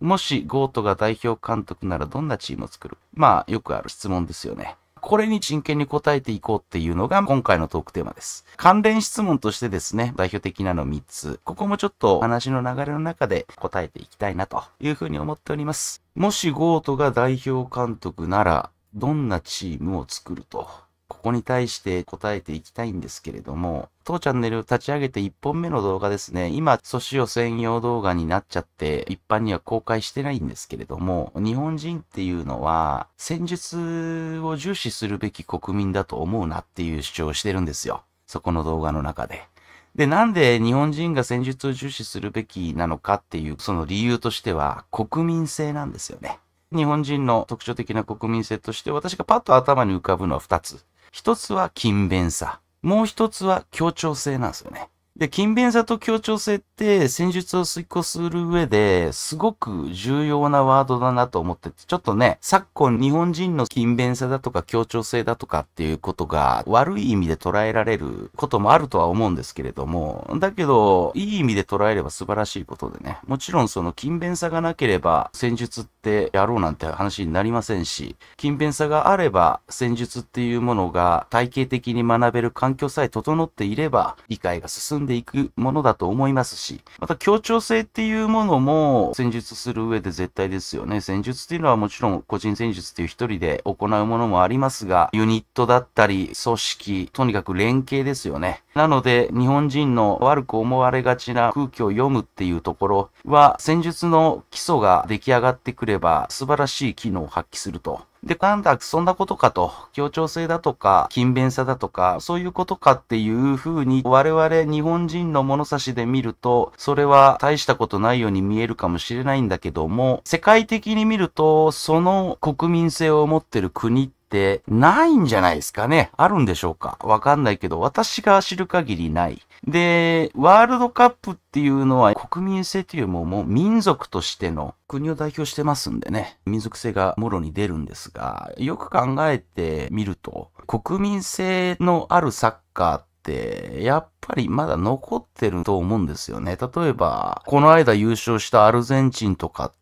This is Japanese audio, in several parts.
もしゴートが代表監督ならどんなチームを作るまあ、よくある質問ですよね。これに真剣に答えていこうっていうのが今回のトークテーマです。関連質問としてですね、代表的なの3つ。ここもちょっと話の流れの中で答えていきたいなというふうに思っております。もしゴートが代表監督なら、どんなチームを作るとここに対して答えていきたいんですけれども、当チャンネルを立ち上げて1本目の動画ですね、今、ソシオ専用動画になっちゃって、一般には公開してないんですけれども、日本人っていうのは、戦術を重視するべき国民だと思うなっていう主張をしてるんですよ。そこの動画の中で。で、なんで日本人が戦術を重視するべきなのかっていう、その理由としては、国民性なんですよね。日本人の特徴的な国民性として、私がパッと頭に浮かぶのは2つ。一つは勤勉さ。もう一つは協調性なんですよね。で、勤勉さと協調性って戦術を遂行する上ですごく重要なワードだなと思ってて、ちょっとね、昨今日本人の勤勉さだとか協調性だとかっていうことが悪い意味で捉えられることもあるとは思うんですけれども、だけど、いい意味で捉えれば素晴らしいことでね、もちろんその勤勉さがなければ戦術ってってやろうなんて話になりませんし、勤勉さがあれば、戦術っていうものが体系的に学べる環境さえ整っていれば、理解が進んでいくものだと思いますし、また協調性っていうものも戦術する上で絶対ですよね。戦術っていうのはもちろん個人戦術っていう一人で行うものもありますが、ユニットだったり、組織、とにかく連携ですよね。なので、日本人の悪く思われがちな空気を読むっていうところは、戦術の基礎が出来上がってくれれば素晴らしい機能を発揮すると。で、なんだ、そんなことかと、協調性だとか、勤勉さだとか、そういうことかっていう風に、我々日本人の物差しで見ると、それは大したことないように見えるかもしれないんだけども、世界的に見ると、その国民性を持ってる国ってってないんじゃないですかね。あるんでしょうかわかんないけど、私が知る限りない。で、ワールドカップっていうのは国民性というよりももう民族としての国を代表してますんでね、民族性がもろに出るんですが、よく考えてみると、国民性のあるサッカーって、やっぱりまだ残ってると思うんですよね。例えば、この間優勝したアルゼンチンとかって、、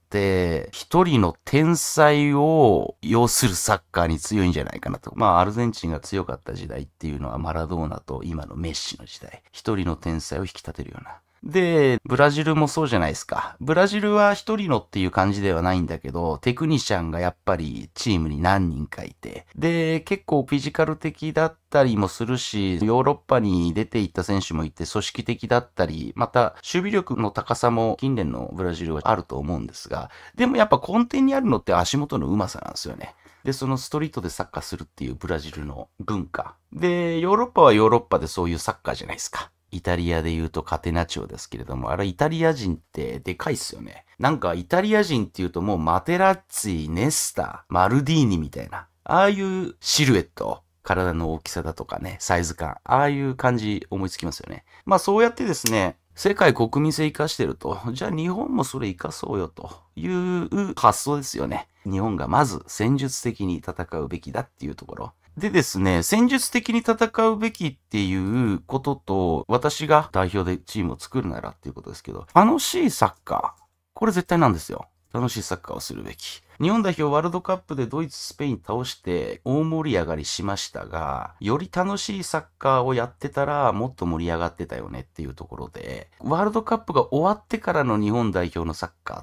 一人の天才を要するサッカーに強いんじゃないかなと。まあ、アルゼンチンが強かった時代っていうのはマラドーナと今のメッシの時代。一人の天才を引き立てるような。で、ブラジルもそうじゃないですか。ブラジルは一人のっていう感じではないんだけど、テクニシャンがやっぱりチームに何人かいて、で、結構フィジカル的だったりもするし、ヨーロッパに出ていった選手もいて、組織的だったり、また、守備力の高さも近年のブラジルはあると思うんですが、でもやっぱ根底にあるのって足元のうまさなんですよね。で、そのストリートでサッカーするっていうブラジルの文化。で、ヨーロッパはヨーロッパでそういうサッカーじゃないですか。イタリアで言うとカテナチョですけれども、あれイタリア人ってでかいっすよね。なんかイタリア人っていうともうマテラッツィ、ネスタ、マルディーニみたいな、ああいうシルエット、体の大きさだとかね、サイズ感、ああいう感じ思いつきますよね。まあそうやってですね、世界国民性生かしてると、じゃあ日本もそれ活かそうよという発想ですよね。日本がまず戦術的に戦うべきだっていうところ。でですね、戦術的に戦うべきっていうことと、私が代表でチームを作るならっていうことですけど、楽しいサッカー。これ絶対なんですよ。楽しいサッカーをするべき。日本代表ワールドカップでドイツ、スペイン倒して大盛り上がりしましたが、より楽しいサッカーをやってたらもっと盛り上がってたよねっていうところで、ワールドカップが終わってからの日本代表のサッカー、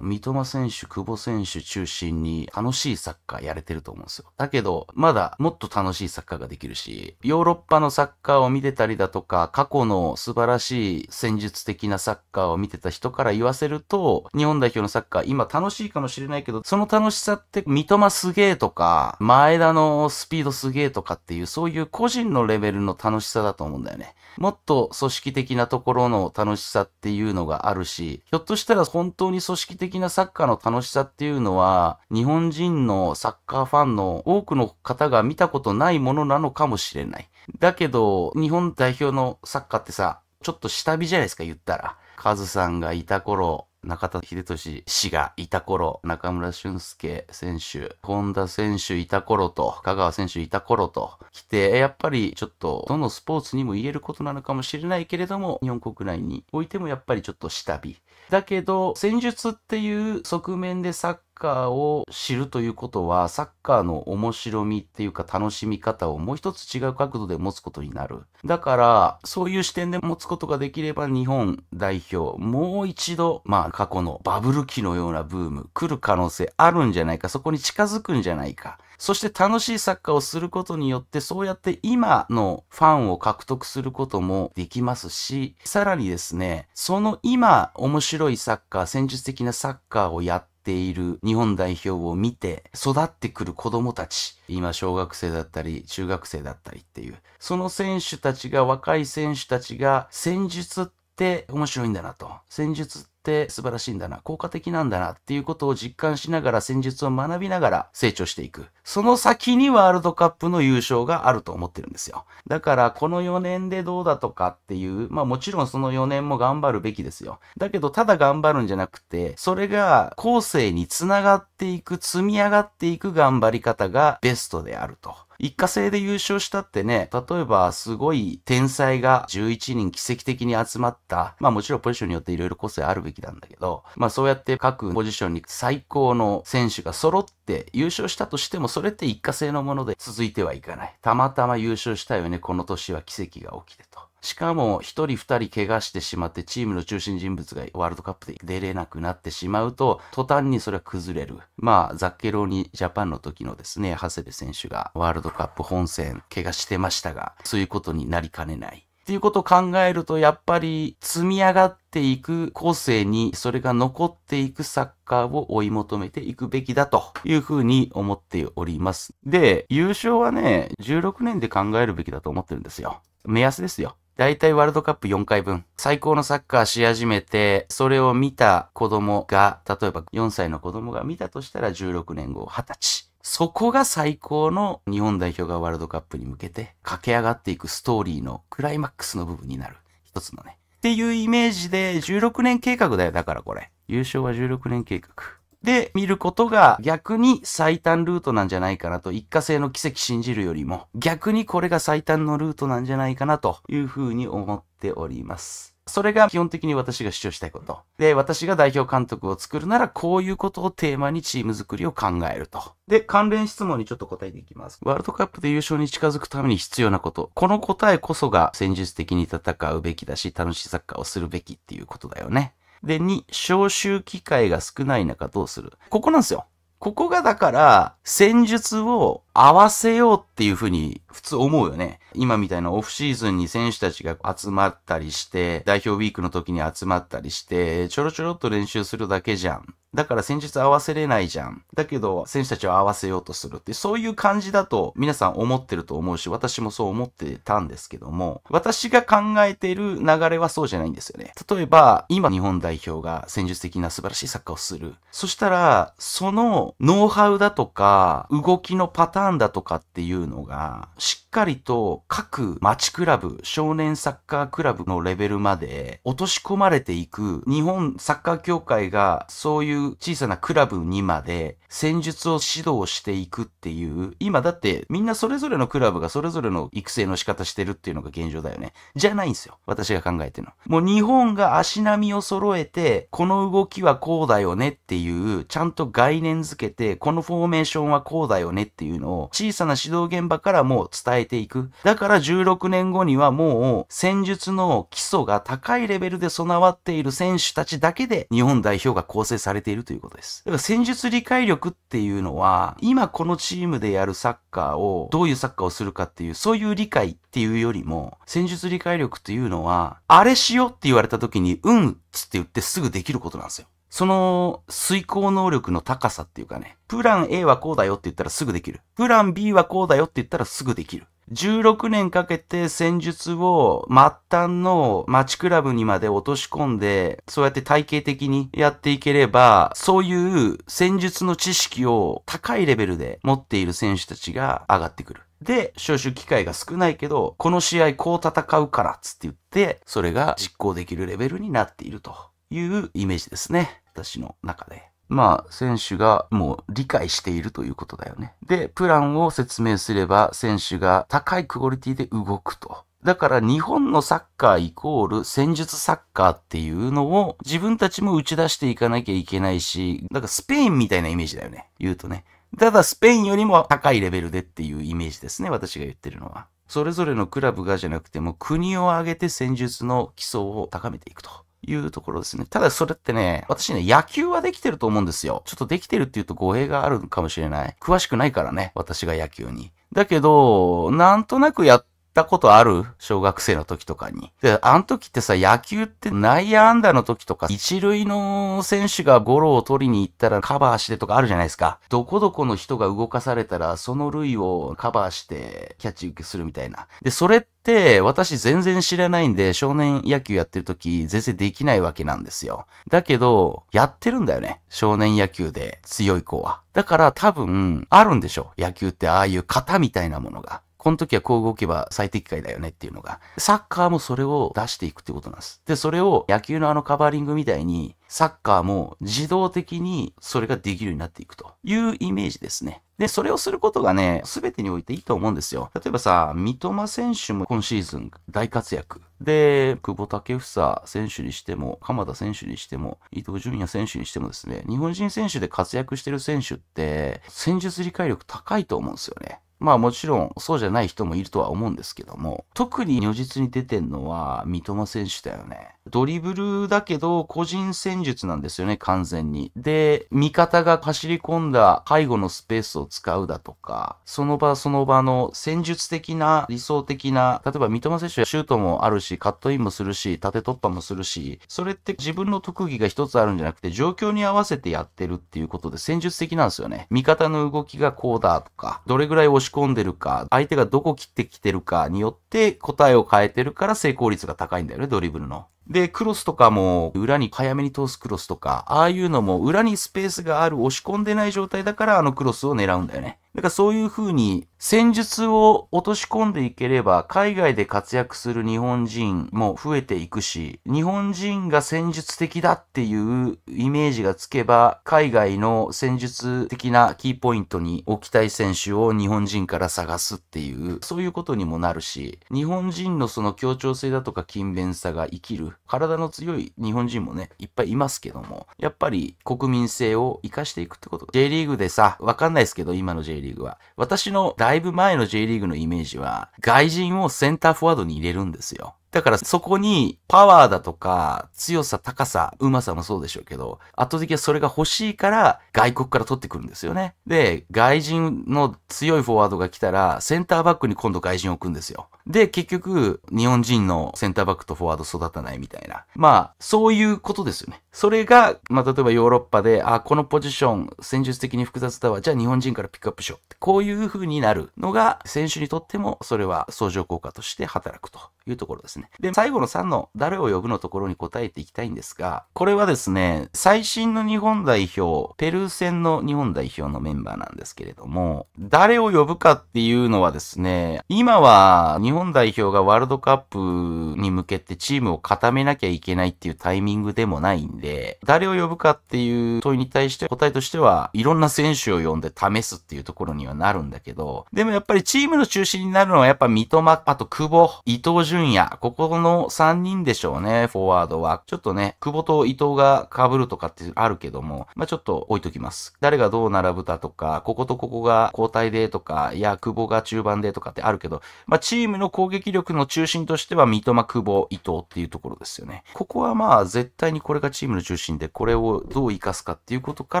三笘選手、久保選手中心に楽しいサッカーやれてると思うんですよ。だけど、まだもっと楽しいサッカーができるし、ヨーロッパのサッカーを見てたりだとか、過去の素晴らしい戦術的なサッカーを見てた人から言わせると、日本代表のサッカー今楽しいかもしれないけど、その楽しさって三笘すげえとか、前田のスピードすげえとかっていう、そういう個人のレベルの楽しさだと思うんだよね。もっと組織的なところの楽しさっていうのがあるし、ひょっとしたら本当に組織的なサッカーの楽しさっていうのは、日本人のサッカーファンの多くの方が見たことないものなのかもしれない。だけど、日本代表のサッカーってさ、ちょっと下火じゃないですか、言ったら。カズさんがいた頃、中田英寿氏がいた頃、中村俊介選手、本田選手いた頃と、香川選手いた頃と来て、やっぱりちょっとどのスポーツにも言えることなのかもしれないけれども、日本国内においてもやっぱりちょっと下火。だけど、戦術っていう側面でサッカーを知るということは、サッカーの面白みっていうか楽しみ方をもう一つ違う角度で持つことになる。だから、そういう視点で持つことができれば日本代表、もう一度、まあ過去のバブル期のようなブーム、来る可能性あるんじゃないか、そこに近づくんじゃないか。そして楽しいサッカーをすることによって、そうやって今のファンを獲得することもできますし、さらにですね、その今面白いサッカー、戦術的なサッカーをやってている日本代表を見て育ってくる子供たち、今小学生だったり中学生だったりっていう、その選手たちが、若い選手たちが戦術って面白いんだなと。戦術って素晴らしいんだな、効果的なんだなっていうことを実感しながら戦術を学びながら成長していく。その先にワールドカップの優勝があると思ってるんですよ。だからこの4年でどうだとかっていう、まあもちろんその4年も頑張るべきですよ。だけどただ頑張るんじゃなくて、それが後世につながっていく、積み上がっていく頑張り方がベストであると。一過性で優勝したってね、例えばすごい天才が11人奇跡的に集まった、まあもちろんポジションによっていろいろ個性あるべきなんだけど、まあそうやって各ポジションに最高の選手が揃ってって優勝したとしてもそれって一過性のもので続いてはいかない。たまたま優勝したよね、この年は奇跡が起きてと。しかも、一人二人怪我してしまって、チームの中心人物がワールドカップで出れなくなってしまうと、途端にそれは崩れる。まあ、ザッケローニジャパンの時のですね、長谷部選手がワールドカップ本戦怪我してましたが、そういうことになりかねない。ていうことを考えると、やっぱり積み上がっていく個性にそれが残っていくサッカーを追い求めていくべきだというふうに思っております。で、優勝はね、16年で考えるべきだと思ってるんですよ。目安ですよ。大体ワールドカップ4回分、最高のサッカーし始めて、それを見た子供が、例えば4歳の子供が見たとしたら16年後、20歳。そこが最高の日本代表がワールドカップに向けて駆け上がっていくストーリーのクライマックスの部分になる。一つのね。っていうイメージで16年計画だよ。だからこれ。優勝は16年計画。で見ることが逆に最短ルートなんじゃないかなと、一過性の奇跡信じるよりも、逆にこれが最短のルートなんじゃないかなというふうに思っております。それが基本的に私が主張したいこと。で、私が代表監督を作るなら、こういうことをテーマにチーム作りを考えると。で、関連質問にちょっと答えていきます。ワールドカップで優勝に近づくために必要なこと。この答えこそが戦術的に戦うべきだし、楽しいサッカーをするべきっていうことだよね。で、2、招集機会が少ない中どうするここなんですよ。ここがだから、戦術を合わせようっていうふうに普通思うよね。今みたいなオフシーズンに選手たちが集まったりして、代表ウィークの時に集まったりして、ちょろちょろっと練習するだけじゃん。だから先日合わせれないじゃん。だけど選手たちを合わせようとするって、そういう感じだと皆さん思ってると思うし、私もそう思ってたんですけども、私が考えてる流れはそうじゃないんですよね。例えば、今日本代表が戦術的な素晴らしいサッカーをする。そしたら、そのノウハウだとか、動きのパターンターンだとかっていうのがしかりと各町クラブ、少年サッカークラブのレベルまで落とし込まれていく日本サッカー協会がそういう小さなクラブにまで戦術を指導していくっていう、今だってみんなそれぞれのクラブがそれぞれの育成の仕方してるっていうのが現状だよね。じゃないんですよ。私が考えてるの。もう日本が足並みを揃えて、この動きはこうだよねっていう、ちゃんと概念づけて、このフォーメーションはこうだよねっていうのを小さな指導現場からもう伝ええていく。だから16年後にはもう戦術の基礎が高いレベルで備わっている選手たちだけで日本代表が構成されているということです。だから戦術理解力っていうのは、今このチームでやるサッカーを、どういうサッカーをするかっていう、そういう理解っていうよりも、戦術理解力っていうのは、あれしようって言われた時に、うんっつって言ってすぐできることなんですよ。その遂行能力の高さっていうかね、プラン A はこうだよって言ったらすぐできる。プラン B はこうだよって言ったらすぐできる。16年かけて戦術を末端の街クラブにまで落とし込んで、そうやって体系的にやっていければ、そういう戦術の知識を高いレベルで持っている選手たちが上がってくる。で、招集機会が少ないけど、この試合こう戦うからっつって言って、それが実行できるレベルになっているというイメージですね。私の中で。まあ、選手がもう理解しているということだよね。で、プランを説明すれば、選手が高いクオリティで動くと。だから日本のサッカーイコール戦術サッカーっていうのを自分たちも打ち出していかなきゃいけないし、だからスペインみたいなイメージだよね。言うとね。ただスペインよりも高いレベルでっていうイメージですね。私が言ってるのは。それぞれのクラブがじゃなくても国を挙げて戦術の基礎を高めていくと。いうところですね。ただそれってね、私ね、野球はできてると思うんですよ。ちょっとできてるって言うと語弊があるかもしれない。詳しくないからね、私が野球に。だけど、なんとなくやっったことある小学生の時とかに。で、あの時ってさ、野球って内野安打の時とか、一塁の選手がゴロを取りに行ったらカバーしてとかあるじゃないですか。どこどこの人が動かされたら、その塁をカバーしてキャッチ受けするみたいな。で、それって、私全然知らないんで、少年野球やってる時、全然できないわけなんですよ。だけど、やってるんだよね。少年野球で強い子は。だから多分、あるんでしょ。野球ってああいう型みたいなものが。この時はこう動けば最適解だよねっていうのが、サッカーもそれを出していくってことなんです。で、それを野球のあのカバーリングみたいに、サッカーも自動的にそれができるようになっていくというイメージですね。で、それをすることがね、すべてにおいていいと思うんですよ。例えばさ、三笘選手も今シーズン大活躍。で、久保建英選手にしても、鎌田選手にしても、伊藤純也選手にしてもですね、日本人選手で活躍してる選手って、戦術理解力高いと思うんですよね。まあもちろんそうじゃない人もいるとは思うんですけども、特に如実に出てんのは三笘選手だよね。ドリブルだけど個人戦術なんですよね、完全に。で、味方が走り込んだ背後のスペースを使うだとか、その場その場の戦術的な理想的な、例えば三笘選手はシュートもあるし、カットインもするし、縦突破もするし、それって自分の特技が一つあるんじゃなくて、状況に合わせてやってるっていうことで戦術的なんですよね。味方の動きがこうだとか、どれぐらい押し込んでるか、相手がどこ切ってきてるかによって答えを変えてるから成功率が高いんだよね、ドリブルの。で、クロスとかも裏に早めに通すクロスとか、ああいうのも裏にスペースがある押し込んでない状態だからあのクロスを狙うんだよね。だからそういう風に戦術を落とし込んでいければ海外で活躍する日本人も増えていくし、日本人が戦術的だっていうイメージがつけば海外の戦術的なキーポイントに置きたい選手を日本人から探すっていう、そういうことにもなるし、日本人のその協調性だとか勤勉さが生きる体の強い日本人もね、いっぱいいますけども、やっぱり国民性を活かしていくってこと。J リーグでさ、わかんないですけど、今の J リーグは。私のだいぶ前の J リーグのイメージは、外人をセンターフォワードに入れるんですよ。だからそこにパワーだとか強さ、高さ、うまさもそうでしょうけど、圧倒的にはそれが欲しいから外国から取ってくるんですよね。で、外人の強いフォワードが来たらセンターバックに今度外人を置くんですよ。で、結局日本人のセンターバックとフォワード育たないみたいな。まあ、そういうことですよね。それが、まあ、例えばヨーロッパで、あ、このポジション戦術的に複雑だわ。じゃあ日本人からピックアップしよう。こういう風になるのが選手にとってもそれは相乗効果として働くというところですね。ね。で、最後の3の誰を呼ぶのところに答えていきたいんですが、これはですね、最新の日本代表、ペルー戦の日本代表のメンバーなんですけれども、誰を呼ぶかっていうのはですね、今は日本代表がワールドカップに向けてチームを固めなきゃいけないっていうタイミングでもないんで、誰を呼ぶかっていう問いに対して答えとしては、いろんな選手を呼んで試すっていうところにはなるんだけど、でもやっぱりチームの中心になるのはやっぱ三笘、あと久保、伊東純也、こここの3人でしょうね、フォワードは。ちょっとね、久保と伊藤が被るとかってあるけども、まあ、ちょっと置いときます。誰がどう並ぶだとか、こことここが交代でとか、いや、久保が中盤でとかってあるけど、まあ、チームの攻撃力の中心としては、三笘、久保、伊藤っていうところですよね。ここはまあ、絶対にこれがチームの中心で、これをどう活かすかっていうことか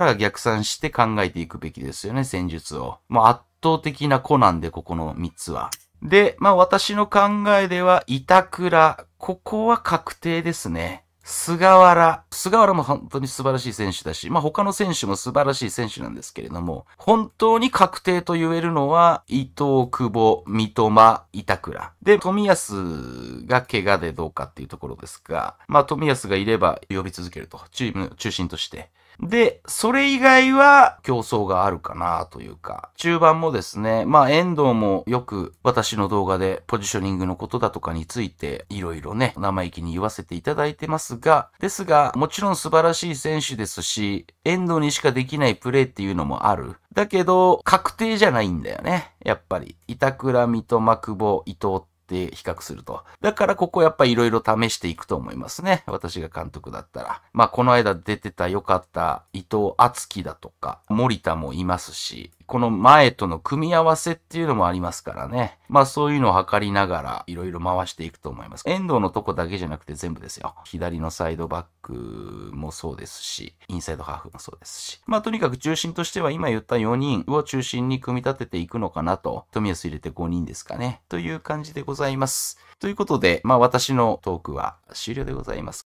ら逆算して考えていくべきですよね、戦術を。まう圧倒的な子なんで、ここの3つは。で、まあ私の考えでは、板倉、ここは確定ですね。菅原。菅原も本当に素晴らしい選手だし、まあ他の選手も素晴らしい選手なんですけれども、本当に確定と言えるのは、伊藤、久保、三笘、板倉。で、富安が怪我でどうかっていうところですが、まあ富安がいれば呼び続けると、チーム中心として。で、それ以外は競争があるかなというか、中盤もですね、まあ遠藤もよく私の動画でポジショニングのことだとかについていろいろね、生意気に言わせていただいてますが、ですが、もちろん素晴らしい選手ですし、遠藤にしかできないプレーっていうのもある。だけど、確定じゃないんだよね。やっぱり。板倉、三笘、久保、伊藤っって比較すると。だからここやっぱり色々試していくと思いますね。私が監督だったら。まあこの間出てた良かった伊藤敦樹だとか、森田もいますし、この前との組み合わせっていうのもありますからね。まあそういうのを測りながらいろいろ回していくと思います。遠藤のとこだけじゃなくて全部ですよ。左のサイドバックもそうですし、インサイドハーフもそうですし。まあとにかく中心としては今言った4人を中心に組み立てていくのかなと。富安入れて5人ですかね。という感じでございます。ということで、まあ私のトークは終了でございます。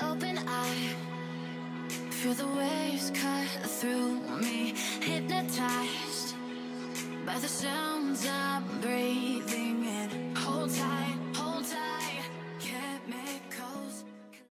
Open eye, feel the waves cut through hypnotized by the sounds I'm breathing in. Hold tight.